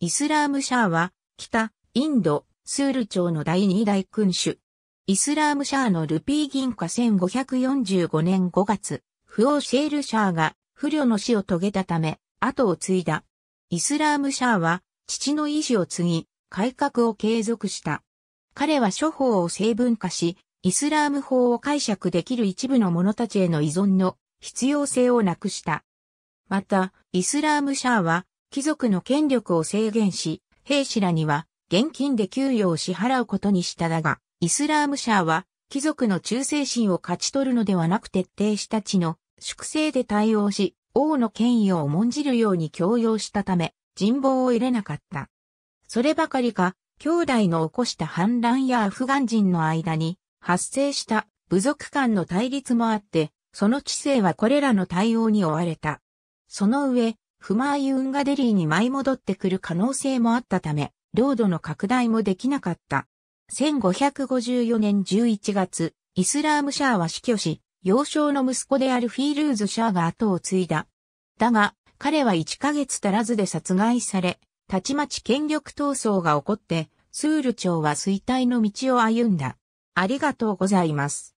イスラームシャーは、北、インド、スール朝の第二代君主。イスラームシャーのルピー銀貨1545年5月、フオーシェールシャーが不慮の死を遂げたため、後を継いだ。イスラームシャーは、父の意志を継ぎ、改革を継続した。彼は諸法を成分化し、イスラーム法を解釈できる一部の者たちへの依存の必要性をなくした。また、イスラームシャーは、貴族の権力を制限し、兵士らには現金で給与を支払うことにしただが、イスラーム社は貴族の忠誠心を勝ち取るのではなく徹底した地の粛清で対応し、王の権威を重んじるように強要したため、人望を得れなかった。そればかりか、兄弟の起こした反乱やアフガン人の間に発生した部族間の対立もあって、その知性はこれらの対応に追われた。その上、フマーユンガデリーに舞い戻ってくる可能性もあったため、領土の拡大もできなかった。1554年11月、イスラームシャーは死去し、幼少の息子であるフィールーズ・シャーが後を継いだ。だが、彼は1ヶ月足らずで殺害され、たちまち権力闘争が起こって、スール朝は衰退の道を歩んだ。ありがとうございます。